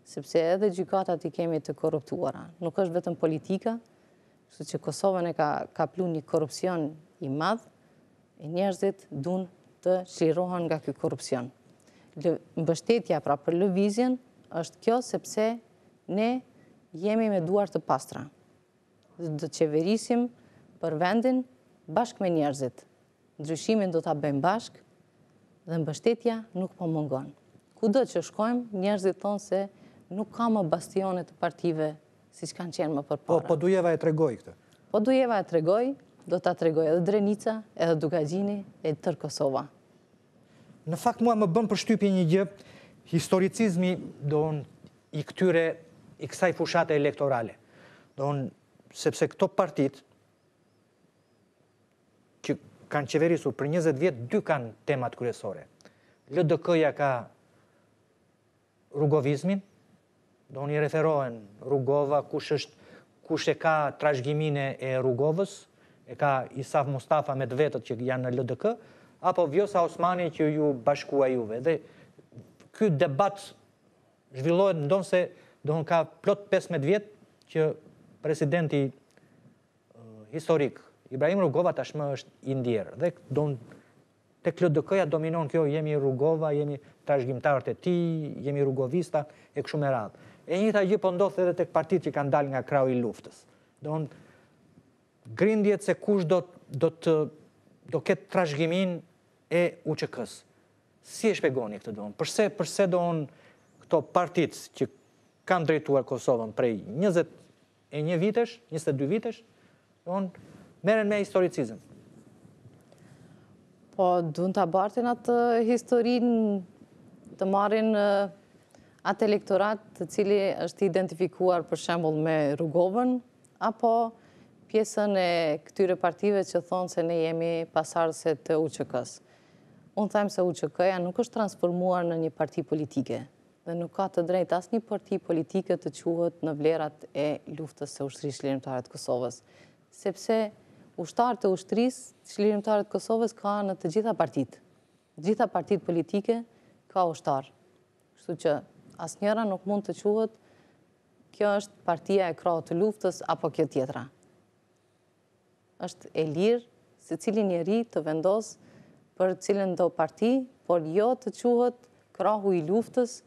sepse edhe gjykatat i kemi të korruptuara. Nuk është vetëm politika, kështë që Kosovën e ka plu një korupcion i madhë, e njerëzit dun të shirohen nga këtë korupcion. Mbështetja pra për lëvizjen është kjo sepse ne jemi me duar të pastra dhe qeverisim për vendin bashk me njerëzit. Ndryshimin do të bëjmë bashk dhe mbështetja nuk po mungon. Ku do që shkojmë, njerëzit thonë se nuk ka më bastionet të partive si që kanë qenë më përpara. Po, po dujeva e tregoj këtë? Po dujeva e tregoj, do të tregoj edhe Drenica, edhe Dukagjini, edhe tërë Kosova. Në fakt mua më bëm për shtypje një gjë, historicizmi do në i këtyre, i kësaj fushate elektorale. Do në sepse këto partit që kanë qeverisur për 20 vjetë, dy kanë temat kërësore. LDK-ja ka rrugovizmin, do një referohen rugova, kush është kush e ka trashgjimine e rrugovës, e ka Isaf Mustafa me të vetët që janë në LDK, apo Vjosa Osmani që ju bashkua juve. Dhe këtë debat zhvillohet, ndonë se do në ka plot 15 vjetë që presidenti uh, historik, Ibrahim Rugova tashmë është indjerë, dhe të dëkëja dominon kjo, jemi Rugova, jemi tashgjimtarët e ti, jemi Rugovista, e këshu me E një të gjithë pëndodhë po edhe të këpartit që kanë dalë nga krau i luftës. Do në grindjet se kush do të do këtë trashgjimin e uqëkës. s Si e shpegoni këtë do në? Përse do në këto partit që kanë drejtuar Kosovën prej e një vitesh, 22 vitesh, onë meren me historicizm. Po, dhënë të abartin atë historin të marin atë elektorat të cili është identifikuar për shembol me rrugovën, apo pjesën e këtyre partive që thonë se ne jemi pasardëse të UQK-së. Unë thajmë se UQK-ja nuk është transformuar në një parti politike dhe nuk ka të drejt asë një parti politike të quhet në vlerat e luftës e ushtëri shlirimtarët Kosovës. Sepse ushtarët e ushtëris shlirimtarët Kosovës ka në të gjitha partit. Gjitha partit politike ka ushtarë. Kështu që asë njëra nuk mund të quhet kjo është partia e krau të luftës apo kjo tjetra. është e lirë se cilin njeri të vendosë për cilin do parti, por jo të quhet krahu i luftës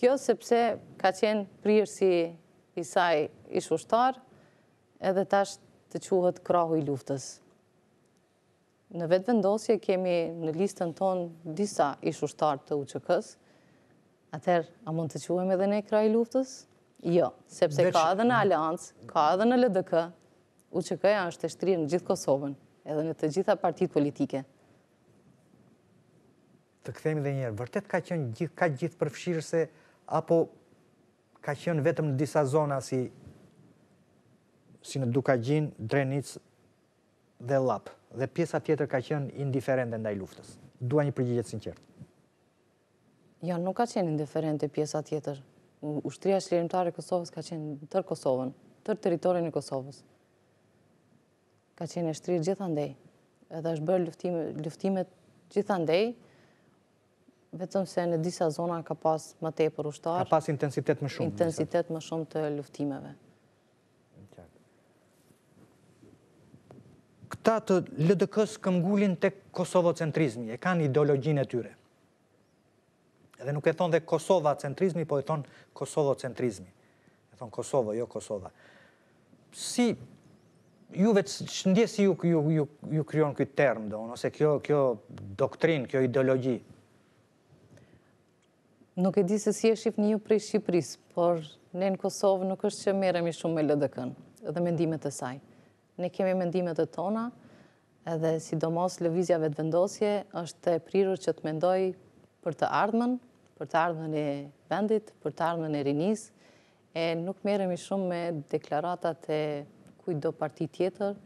Kjo sepse ka qenë prirë si isaj ishë ushtar, edhe tash të quhet krahu i luftës. Në vetë vendosje kemi në listën tonë disa ishë ushtar të uqëkës, atër a mund të quhem edhe ne krahu i luftës? Jo, sepse ka edhe në Aleancë, ka edhe në LDK, uqëkëja është të shtrirë në gjithë Kosovën, edhe në të gjitha partit politike. Të këthejmë dhe njerë, vërtet ka qënë gjithë përfshirë se apo ka qënë vetëm në disa zona si si në Dukagjin, Drenic dhe Lapë, Dhe pjesa tjetër ka qënë indiferente ndaj luftës. Dua një përgjigje sinqertë. Ja, jo, nuk ka qenë indiferente pjesa tjetër. Ushtria shlirimtare e Kosovës ka qenë tër Kosovën, tër territorin e Kosovës. Ka qenë e shtrirë gjithandej. Edhe është bërë luftimet gjithandej, vetëm se në disa zona ka pas më te për ushtarë. Ka pas intensitet më shumë. Intensitet më shumë të luftimeve. Këta të lëdëkës këmgullin të Kosovo-centrizmi, e kanë ideologjin e tyre. Edhe nuk e thonë dhe Kosova-centrizmi, po e thonë Kosovo-centrizmi. E thonë Kosovo, jo Kosova. Si, ju vetë shëndjesi ju kryonë këtë termë, ose kjo doktrinë, kjo ideologji, Nuk e di se si e Shqip një prej Shqipëris, por ne në Kosovë nuk është që merem i shumë me lëdëkën dhe mendimet e saj. Ne kemi mendimet e tona edhe sidomos lëvizja vetë vendosje është të prirur që të mendoj për të ardhmen, për të ardhmen e vendit, për të ardhmen e rinis, e nuk merem i shumë me deklaratat e kuj do parti tjetër,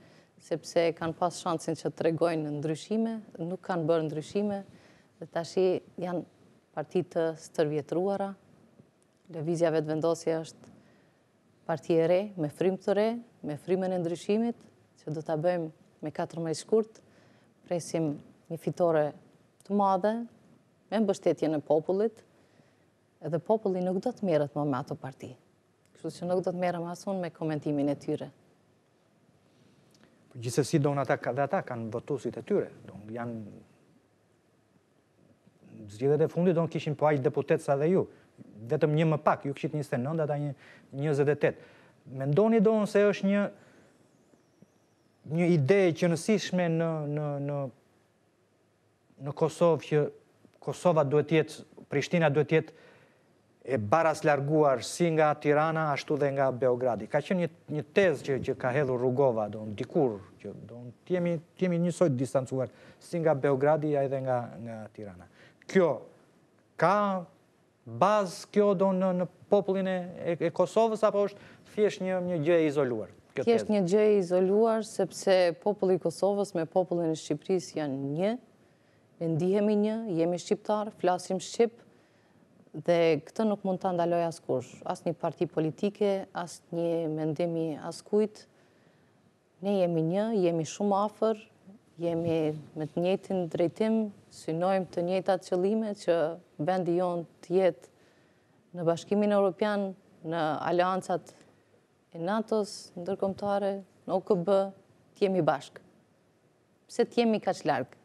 sepse kanë pas shansin që të regojnë në ndryshime, nuk kanë bërë ndryshime, dhe tashi janë partitë të stërvjetruara, Levizja vetë vendosje është parti e re, me frimë të re, me frimën e ndryshimit, që do të bëjmë me 4 mëjë shkurt, presim një fitore të madhe, me mbështetje në popullit, edhe populli nuk do të merët më me ato parti. Kështu që nuk do të merëm asun me komentimin e tyre. Po, Gjithës si do në ata, dhe ata kanë votusit e tyre, do janë zgjedhjet e fundit do në kishin po aq deputet sa dhe ju. Vetëm një më pak, ju kishit 29 ata 28. Mendoni don se është një një ide e qenësishme në në në në Kosovë që Kosova duhet të jetë Prishtina duhet të jetë e baras larguar si nga Tirana ashtu dhe nga Beogradi. Ka qenë një një tezë që ka hedhur Rugova don dikur që don të jemi të distancuar si nga Beogradi a edhe nga nga Tirana kjo, ka bazë kjo do në popullin e Kosovës, apo është thjesht një gjë e izoluar? Fjesht një gjë e izoluar, sepse popullin Kosovës me popullin e Shqipëris janë një, në ndihemi një, jemi Shqiptar, flasim Shqip, dhe këtë nuk mund të ndaloj askush, as një parti politike, as një mendemi askujt, ne jemi një, jemi shumë afer, jemi me të njëtin drejtim, synojmë të njëta qëllime që bendi jonë të jetë në bashkimin e Europian, në aliancat e NATO-s, ndërkomtare, në OKB, të jemi bashkë. Pse të jemi ka që largë?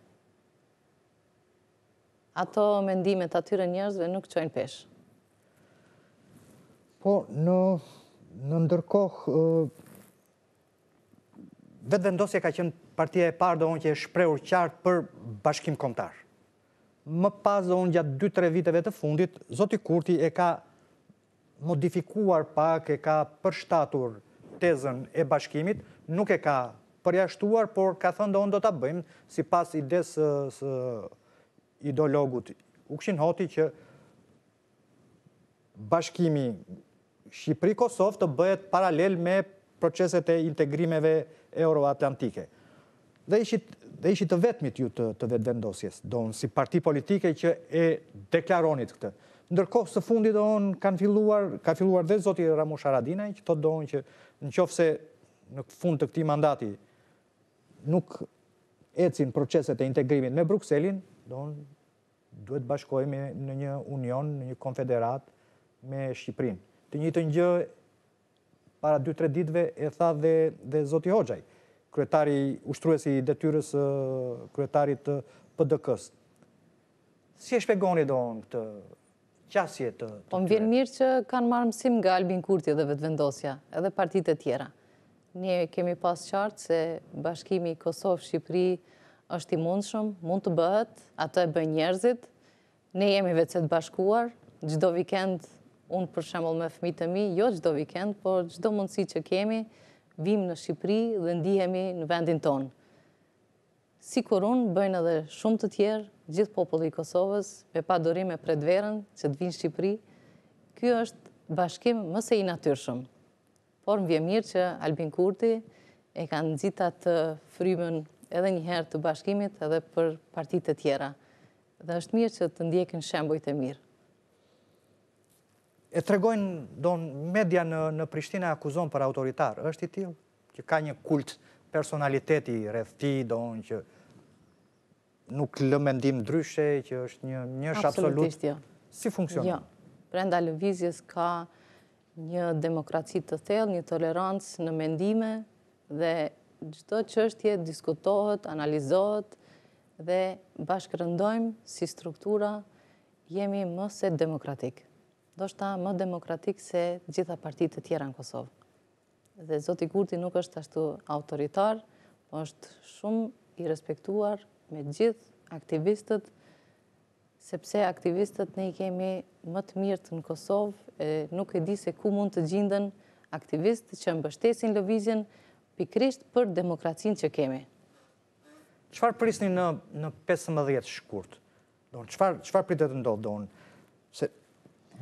Ato mendimet atyre njerëzve nuk qojnë peshë. Po, në, në ndërkohë, vetë vendosje ka qenë partia e parë do unë që e shpreur qartë për bashkim komtar. Më pas do unë gjatë 2-3 viteve të fundit, Zoti Kurti e ka modifikuar pak, e ka përshtatur tezen e bashkimit, nuk e ka përjashtuar, por ka thënë do unë do të bëjmë, si pas i desë ideologut u këshin hoti që bashkimi Shqipëri-Kosovë të bëhet paralel me proceset e integrimeve euro-atlantike dhe ishit dhe ishi të vetmit ju të, të vetë vendosjes, do në si parti politike që e deklaronit këtë. Ndërkohë së fundit do në kanë filluar, ka filluar dhe zoti Ramush Aradinaj, që të do në që në qofë se në fund të këti mandati nuk ecin proceset e integrimit me Bruxellin, do në duhet bashkojme në një union, në një konfederat me Shqiprin. Të një të një para 2-3 ditve e tha dhe, dhe zoti Hoxhaj kryetari ushtruesi i detyrës kryetarit të pdk Si e shpegoni do në këtë qasje të... Po më vjenë mirë që kanë marë mësim nga Albin Kurti dhe vendosja, edhe partit e tjera. Ne kemi pas qartë se bashkimi Kosovë-Shqipëri është i mundshëm, mund të bëhet, ato e bëj njerëzit, ne jemi të bashkuar, gjdo vikend unë për shemëll me fëmitë të mi, jo gjdo vikend, por gjdo mundësi që kemi, vim në Shqipëri dhe ndihemi në vendin tonë. Si kurun, bëjnë edhe shumë të tjerë, gjithë populli i Kosovës, me pa dorime për dverën që të vinë Shqipëri, kjo është bashkim mëse i natyrshëm. Por më vje mirë që Albin Kurti e ka nëzita të frymën edhe njëherë të bashkimit edhe për partit e tjera. Dhe është mirë që të ndjekin shembojt e mirë e tregojnë, do në media në Prishtina e akuzon për autoritar, është i tjilë, që ka një kult personaliteti rrethti, do në që nuk lëmendim dryshe, që është një njësh absolut. Absolutisht, jo. Si funksionë? Jo, brenda lëvizjes ka një demokraci të thellë, një tolerancë në mendime dhe gjithdo që është jetë diskutohet, analizohet dhe bashkërëndojmë si struktura jemi mëse demokratikë do shta më demokratik se gjitha partit të tjera në Kosovë. Dhe Zoti Kurti nuk është ashtu autoritar, është shumë i respektuar me gjithë aktivistët, sepse aktivistët ne i kemi më të mirë të në Kosovë, nuk e di se ku mund të gjindën aktivistët që më bështesin lovizjen pikrisht për demokracin që kemi. Qëfar prisni në 15 shkurt? Qëfar pritë të ndodhë?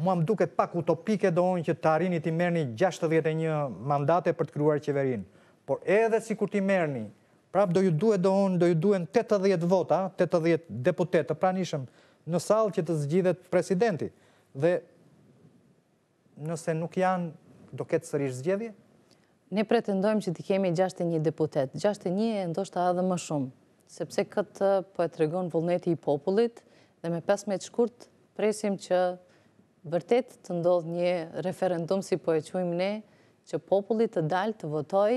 mua më duket pak utopike do onë që të arini të mërni 61 mandate për të kryuar qeverin. Por edhe si kur ti mërni, prap do ju duhet do onë, do ju duhen 80 vota, 80 deputetë, pra nishëm në salë që të zgjidhet presidenti. Dhe nëse nuk janë, do ketë sërish zgjedhje? Ne pretendojmë që ti kemi 61 deputet. 61 e ndoshta edhe më shumë, sepse këtë po e tregon vullneti i popullit dhe me 15 shkurt presim që vërtet të ndodhë një referendum si po e quim ne, që popullit të dalë të votoj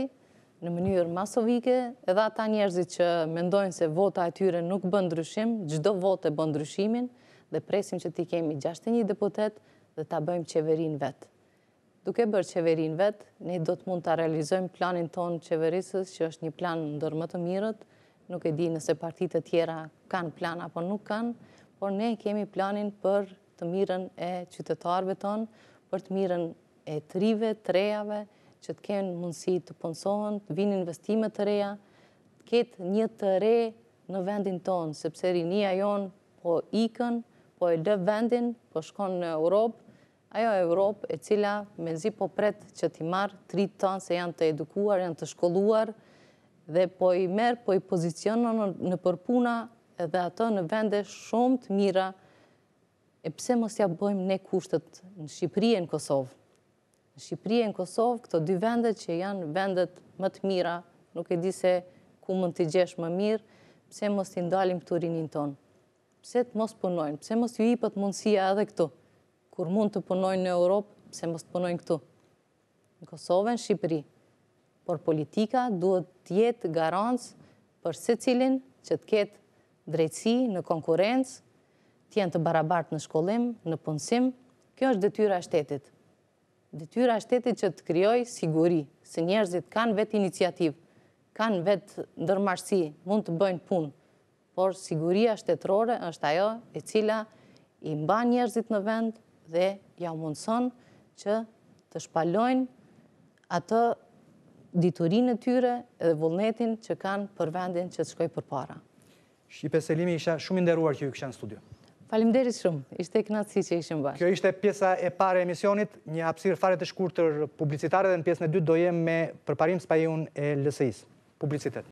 në mënyrë masovike, edhe ata njerëzit që mendojnë se vota e tyre nuk bën ndryshim, gjdo vot bën ndryshimin, dhe presim që ti kemi 61 deputet dhe ta bëjmë qeverin vetë. Duke bërë qeverin vetë, ne do të mund të realizojmë planin tonë qeverisës, që është një plan ndër më të mirët, nuk e di nëse partitët tjera kanë plan apo nuk kanë, por ne kemi planin për të mirën e qytetarve tonë, për të mirën e trive, rejave, që të kenë mundësi të punësohën, të vinë investime të reja, të ketë një të re në vendin tonë, sepse rinia jonë po ikën, po e lë vendin, po shkonë në Europë, ajo Europë e cila me nëzi po pretë që ti marë tri tonë se janë të edukuar, janë të shkolluar, dhe po i merë, po i pozicionën në përpuna, dhe ato në vende shumë të mira e pse mos ja bëjmë ne kushtet në Shqipëri e në Kosovë. Në Shqipëri e në Kosovë, këto dy vendet që janë vendet më të mira, nuk e di se ku mund të gjesh më mirë, pse mos t'i ndalim të rinin tonë. Pse të mos punojnë, pse mos ju i mundësia edhe këtu. Kur mund të punojnë në Europë, pse mos të punojnë këtu. Në Kosovë e në Shqipëri. Por politika duhet të jetë garancë për se cilin që të ketë drejtësi në konkurencë tjenë të barabart në shkollim, në punësim, kjo është detyra shtetit. Detyra shtetit që të kryoj siguri, se njerëzit kanë vetë iniciativë, kanë vetë ndërmarsi, mund të bëjnë punë, por siguria shtetërore është ajo e cila i mba njerëzit në vend dhe ja mundëson që të shpalojnë atë diturin e tyre dhe vullnetin që kanë për vendin që të shkoj për para. Shqipe Selimi isha shumë inderuar që ju kështë në studio. Falimderit shumë, ishte e knatësi që ishim bashkë. Kjo ishte pjesa e pare emisionit, një apsirë fare të shkurë të publicitare dhe në pjesën e dytë dojem me përparim së pajun e lësëis. Publicitet.